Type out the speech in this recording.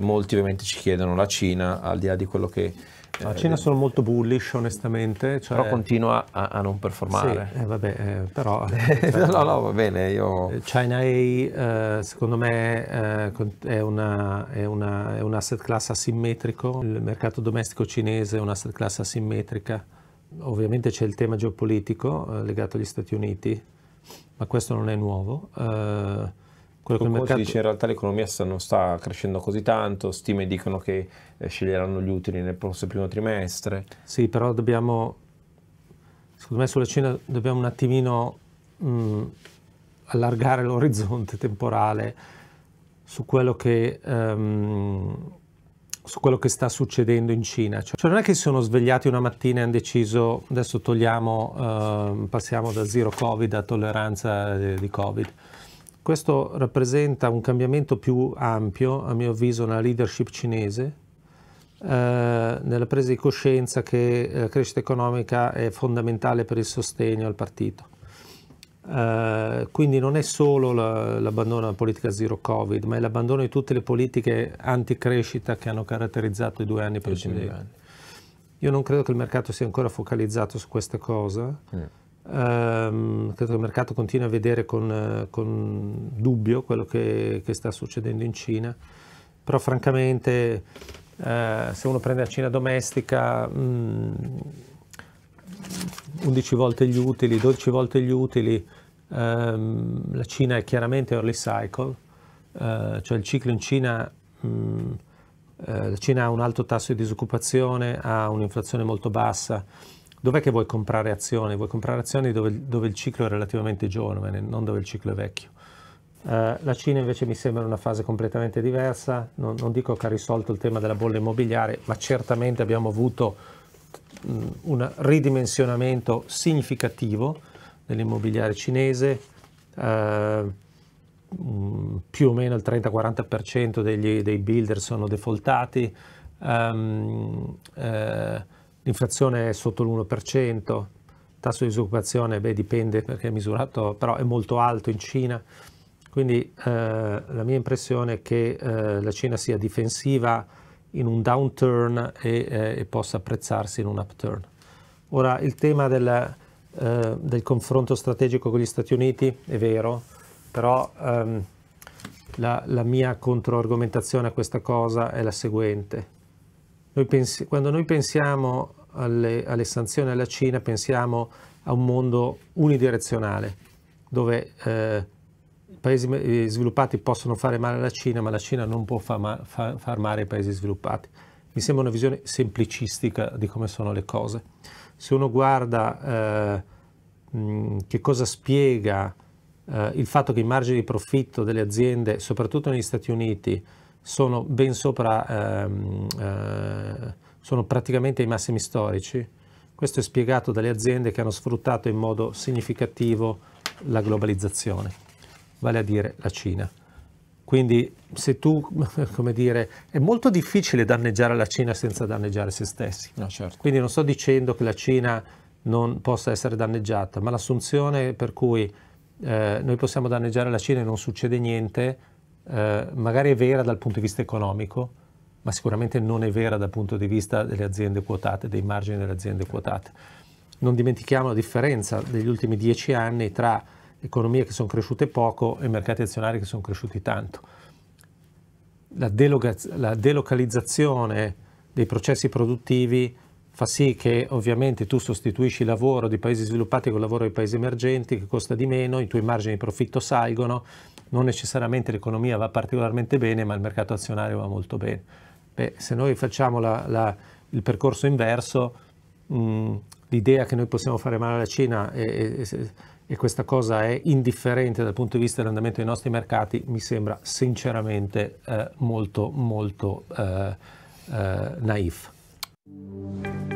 Molti ovviamente ci chiedono la Cina, al di là di quello che... Eh, la eh, Cina sono molto bullish onestamente. Cioè... Però continua a, a non performare. Sì, eh, vabbè, eh, però... Cioè, no, no, va bene, io... China A eh, secondo me è, una, è, una, è un asset class asimmetrico, il mercato domestico cinese è un asset class asimmetrica. Ovviamente c'è il tema geopolitico legato agli Stati Uniti, ma questo non è nuovo Eh, quello che il mercato dice in realtà l'economia non sta crescendo così tanto, stime dicono che eh, sceglieranno gli utili nel prossimo primo trimestre. Sì, però dobbiamo, secondo me sulla Cina dobbiamo un attimino mh, mm, allargare l'orizzonte temporale su quello che... Um, su quello che sta succedendo in Cina. Cioè, cioè non è che si sono svegliati una mattina e hanno deciso adesso togliamo, eh, passiamo da zero Covid a tolleranza eh, di Covid. Questo rappresenta un cambiamento più ampio, a mio avviso, nella leadership cinese, eh, nella presa di coscienza che eh, la crescita economica è fondamentale per il sostegno al partito. Eh, quindi non è solo la, l'abbandono della politica zero Covid, ma è l'abbandono di tutte le politiche anticrescita che hanno caratterizzato i due anni precedenti. Io non credo che il mercato sia ancora focalizzato su questa cosa. Mm. Um, credo il mercato continua a vedere con, eh, con dubbio quello che, che, sta succedendo in Cina, però francamente eh, se uno prende la Cina domestica... Mh, mm, 11 volte gli utili, 12 volte gli utili, ehm, la Cina è chiaramente early cycle, eh, cioè il ciclo in Cina, mh, mm, eh, la Cina ha un alto tasso di disoccupazione, ha un'inflazione molto bassa, dov'è che vuoi comprare azioni? Vuoi comprare azioni dove, dove, il ciclo è relativamente giovane, non dove il ciclo è vecchio. Eh, la Cina invece mi sembra una fase completamente diversa, non, non, dico che ha risolto il tema della bolla immobiliare, ma certamente abbiamo avuto mh, un ridimensionamento significativo dell'immobiliare cinese, eh, mh, più o meno il 30-40% dei builder sono defaultati, Um, eh, l'inflazione è sotto l'1%, il tasso di disoccupazione beh, dipende perché è misurato, però è molto alto in Cina. Quindi eh, la mia impressione è che eh, la Cina sia difensiva in un downturn e, eh, e possa apprezzarsi in un upturn. Ora, il tema del, eh, del, confronto strategico con gli Stati Uniti è vero, però ehm, la, la mia controargomentazione a questa cosa è la seguente noi pensi, quando noi pensiamo alle, alle, sanzioni alla Cina, pensiamo a un mondo unidirezionale, dove eh, i paesi eh, sviluppati possono fare male alla Cina, ma la Cina non può far, ma, fa, far male ai paesi sviluppati. Mi sembra una visione semplicistica di come sono le cose. Se uno guarda eh, che cosa spiega eh, il fatto che i margini di profitto delle aziende, soprattutto negli Stati Uniti, sono ben sopra, ehm, eh, sono praticamente ai massimi storici. Questo è spiegato dalle aziende che hanno sfruttato in modo significativo la globalizzazione, vale a dire la Cina. Quindi se tu, come dire, è molto difficile danneggiare la Cina senza danneggiare se stessi. No, certo. Quindi non sto dicendo che la Cina non possa essere danneggiata, ma l'assunzione per cui eh, noi possiamo danneggiare la Cina e non succede niente eh, magari è vera dal punto di vista economico, ma sicuramente non è vera dal punto di vista delle aziende quotate, dei margini delle aziende quotate. Non dimentichiamo la differenza degli ultimi dieci anni tra economie che sono cresciute poco e mercati azionari che sono cresciuti tanto. La, la delocalizzazione dei processi produttivi fa sì che ovviamente tu sostituisci il lavoro di paesi sviluppati con il lavoro dei paesi emergenti che costa di meno, i tuoi margini di profitto salgono, non necessariamente l'economia va particolarmente bene, ma il mercato azionario va molto bene. Beh, se noi facciamo la, la, il percorso inverso, mh, mm, l'idea che noi possiamo fare male alla Cina e, e, e, questa cosa è indifferente dal punto di vista dell'andamento dei nostri mercati, mi sembra sinceramente eh, molto, molto eh, eh, naif.